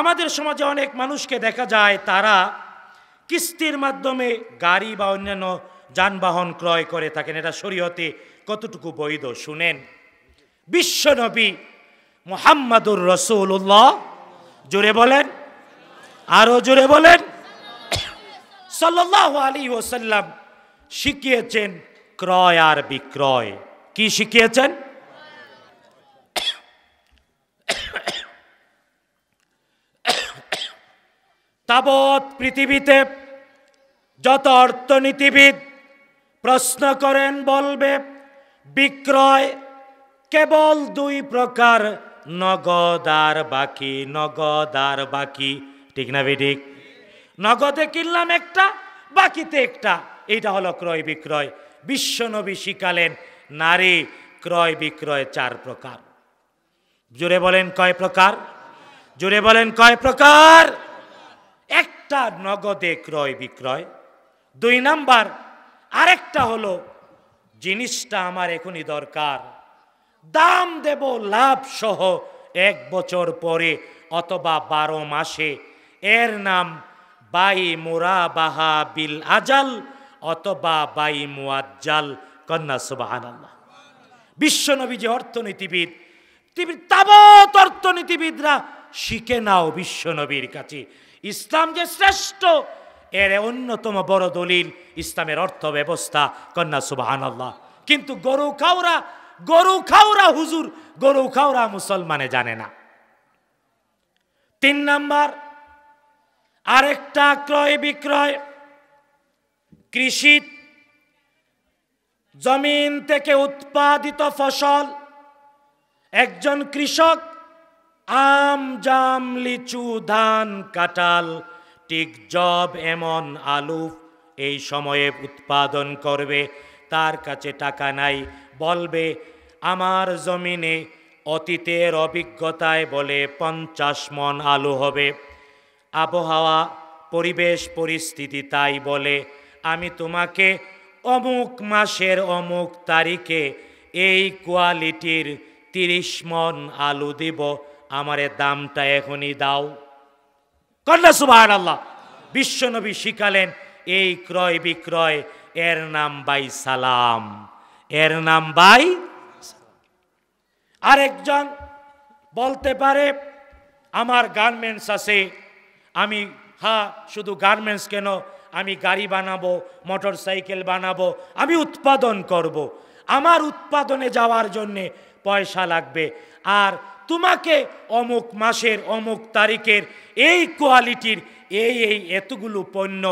আমাদের সমাজে অনেক মানুষকে দেখা যায় তারা কিস্তির মাধ্যমে গাড়ি বা অন্যান্য যানবাহন ক্রয় করে থাকেন এটা শরীয়তে কতটুকু বৈধ শুনেন বিশ্বনবী মোহাম্মদুর রসুল্লাহ জোরে বলেন আরও জোরে বলেন সাল্লাহ আলী ওসাল্লাম শিখিয়েছেন ক্রয় আর বিক্রয় কি শিখিয়েছেন তাবৎ পৃথিবীতে যত অর্থনীতিবিদ প্রশ্ন করেন বলবে বিক্রয় কেবল দুই প্রকার নগদ আর বাকি নগদ আর বাকি ঠিক না বিঠিক নগদে কিনলাম একটা বাকিতে একটা এইটা হলো ক্রয় বিক্রয় বিশ্বনবী শিখালেন নারী ক্রয় বিক্রয় চার প্রকার জুড়ে বলেন কয় প্রকার জুড়ে বলেন কয় প্রকার একটা নগদে ক্রয় বিক্রয় দুই নাম্বার আরেকটা হলো জিনিসটা আমার এখনই দরকার দাম দেব লাভ সহ এক বছর পরে অথবা বারো মাসে এর নাম বাই মোরা বাহা বিল আজাল অথবা বাই মুআজ্জাল কন্যা সুবাহ বিশ্বনবী যে অর্থনীতিবিদ তাবৎ অর্থনীতিবিদরা শিখে নাও বিশ্বনবীর কাছে ইসলাম যে শ্রেষ্ঠ এর অন্যতম বড় দলিল ইসলামের অর্থ ব্যবস্থা কন্যা সুবাহান আল্লাহ কিন্তু গরু খাওরা গরু খাওরা হুজুর গরু খাওরা মুসলমানে জানে না তিন নাম্বার আরেকটা ক্রয় বিক্রয় কৃষি জমিন থেকে উৎপাদিত ফসল একজন কৃষক আম জাম লিচু ধান কাঁঠাল টিক জব এমন আলু এই সময়ে উৎপাদন করবে তার কাছে টাকা নাই বলবে আমার জমিনে অতীতের অভিজ্ঞতায় বলে পঞ্চাশ মন আলু হবে আবহাওয়া পরিবেশ পরিস্থিতি তাই বলে আমি তোমাকে অমুক মাসের অমুক তারিখে এই কোয়ালিটির তিরিশ মন আলু দিব আমারে দামটা এখনই দাও কন্যা সুবাহ আল্লাহ বিশ্বনবী শিখালেন এই ক্রয় বিক্রয় এর নাম বাই সালাম এর নাম বাই আরেকজন বলতে পারে আমার গার্মেন্টস আছে আমি হা শুধু গার্মেন্টস কেন আমি গাড়ি বানাবো মোটর সাইকেল বানাবো আমি উৎপাদন করব। আমার উৎপাদনে যাওয়ার জন্যে পয়সা লাগবে আর তোমাকে অমুক মাসের অমুক তারিখের এই কোয়ালিটির এই এই এতগুলো পণ্য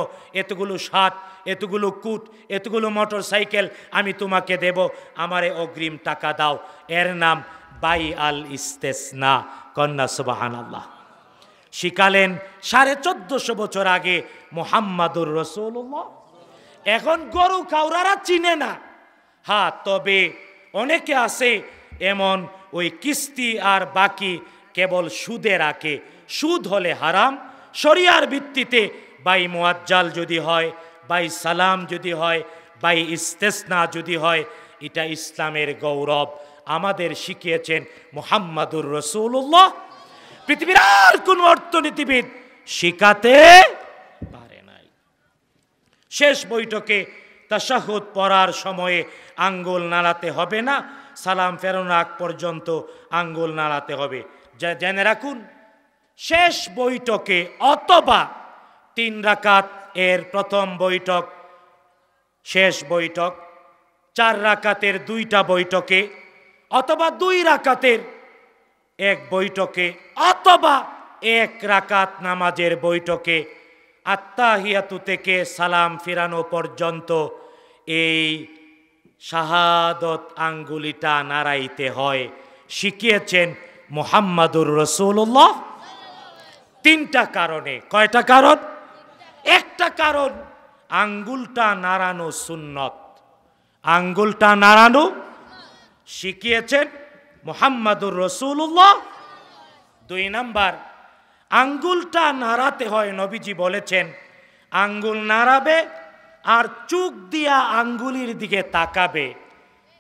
এতগুলো সাত এতগুলো কুট এতগুলো মোটর সাইকেল আমি তোমাকে দেব আমারে অগ্রিম টাকা দাও এর নাম বাই আল ইস্তেসনা কন্যা সুবাহান আল্লাহ শিখালেন সাড়ে চোদ্দশো বছর আগে মোহাম্মদুর রসুল এখন গরু কাউরারা চিনে না হ্যাঁ তবে অনেকে আছে এমন ওই কিস্তি আর বাকি কেবল সুদে রাখে সুদ হলে হারাম শরিয়ার ভিত্তিতে বাই মোয়াজ্জাল যদি হয় বাই সালাম যদি হয় বাই ইস্তেসনা যদি হয় এটা ইসলামের গৌরব আমাদের শিখিয়েছেন মোহাম্মদুর রসুল্লাহ পৃথিবীর আর কোন অর্থনীতিবিদ শিখাতে পারে নাই শেষ বৈঠকে তাসাহুদ পড়ার সময়ে আঙ্গুল নাড়াতে হবে না সালাম ফেরানোর আগ পর্যন্ত আঙ্গুল নাড়াতে হবে জেনে রাখুন শেষ বৈঠকে অথবা তিন রাকাত এর প্রথম বৈঠক শেষ বৈঠক চার রাকাতের দুইটা বৈঠকে অথবা দুই রাকাতের এক বৈঠকে অথবা এক রাকাত নামাজের বৈঠকে আত্মাহিয়াতু থেকে সালাম ফিরানো পর্যন্ত এই শাহাদত আঙ্গুলিটা নাড়াইতে হয় শিখিয়েছেন মোহাম্মদুর রসুল্লাহ তিনটা কারণে কয়টা কারণ একটা কারণ আঙ্গুলটা নাড়ানো সুন্নত আঙ্গুলটা নাড়ানো শিখিয়েছেন মোহাম্মদুর রসুল্লাহ দুই নাম্বার আঙ্গুলটা নাড়াতে হয় নবীজি বলেছেন আঙ্গুল নাড়াবে আর চুক দিয়া আঙ্গুলির দিকে তাকাবে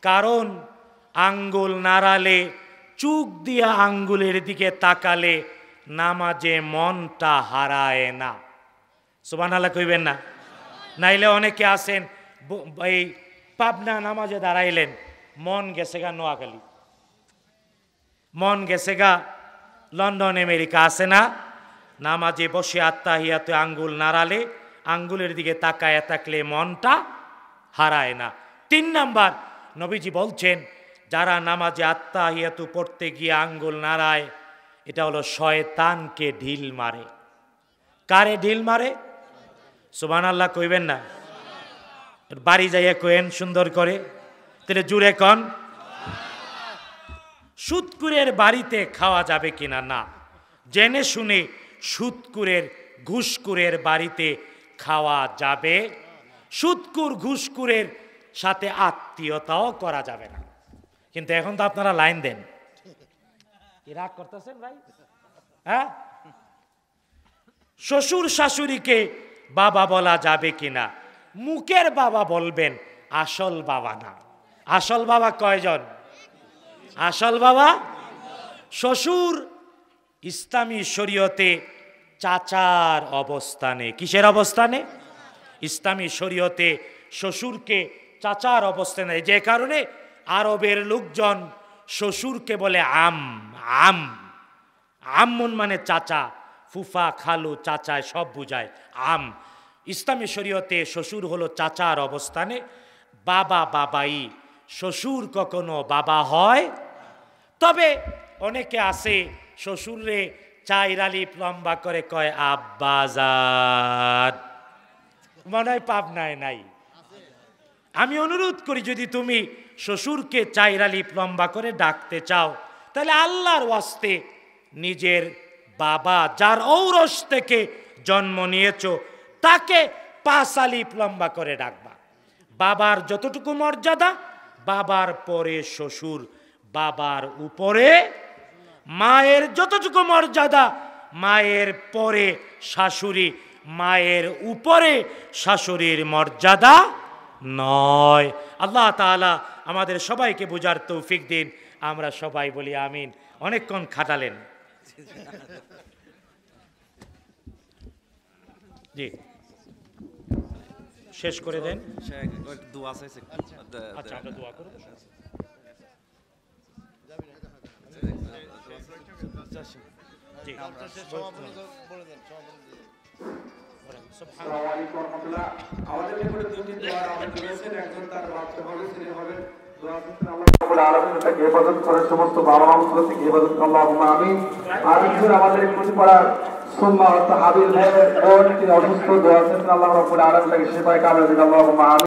কারণ আঙ্গুল নাড়ালে চুক দিয়া আঙ্গুলের দিকে তাকালে নামাজে মনটা হারায় না সুবান আল্লাহ কইবেন না নাইলে অনেকে আসেন এই পাবনা নামাজে দাঁড়াইলেন মন গেছে গা নোয়াখালী মন গেছে গা লন্ডন আমেরিকা আসে না নামাজে বসে আত্মাহিয়াতে আঙ্গুল নাড়ালে আঙ্গুলের দিকে তাকায় থাকলে মনটা হারায় না তিন নাম্বার নবীজি বলছেন যারা নামাজে আত্মা হিয়াতু পড়তে গিয়ে আঙ্গুল নাড়ায় এটা হলো শয়তানকে ঢিল মারে কারে ঢিল মারে সুবান আল্লাহ কইবেন না বাড়ি যাইয়া কয়েন সুন্দর করে তাহলে জুড়ে কন সুৎকুরের বাড়িতে খাওয়া যাবে কিনা না জেনে শুনে সুৎকুরের ঘুষকুরের বাড়িতে খাওয়া যাবে সুৎকুর ঘুষকুরের সাথে আত্মীয়তাও করা যাবে না কিন্তু এখন তো আপনারা লাইন দেন রাগ করতেছেন ভাই হ্যাঁ শ্বশুর শাশুড়িকে বাবা বলা যাবে কিনা মুখের বাবা বলবেন আসল বাবা না আসল বাবা কয়জন আসল বাবা শ্বশুর ইসলামী শরীয়তে চাচার অবস্থানে কিসের অবস্থানে ইসলামী শরীয়তে শ্বশুরকে চাচার অবস্থানে যে কারণে আরবের লোকজন শ্বশুরকে বলে আম আম আমন মানে চাচা ফুফা খালু চাচায় সব বুঝায় আম ইসলামী শরীয়তে শ্বশুর হলো চাচার অবস্থানে বাবা বাবাই শ্বশুর কখনো বাবা হয় তবে অনেকে আসে শ্বশুরে চাইর আলি লম্বা করে কয় আব্বাজাদ মনে হয় পাবনায় নাই আমি অনুরোধ করি যদি তুমি শ্বশুরকে চাইর আলিপ লম্বা করে ডাকতে চাও তাহলে আল্লাহর ওয়াস্তে নিজের বাবা যার ঔরস থেকে জন্ম নিয়েছ তাকে পাঁচ আলিপ লম্বা করে ডাকবা বাবার যতটুকু মর্যাদা বাবার পরে শ্বশুর বাবার উপরে মায়ের যতটুকু মর্যাদা মায়ের পরে শাশুড়ি মায়ের উপরে শাশুড়ির মর্যাদা নয় আল্লাহ তালা আমাদের সবাইকে বোঝার তৌফিক দিন আমরা সবাই বলি আমিন অনেকক্ষণ খাটালেন জি শেষ করে দেন আচ্ছা আমরা দোয়া পঞ্চাশে আমাদের আমাদের আমাদের অসুস্থ দোয়া আল্লাহ রবুল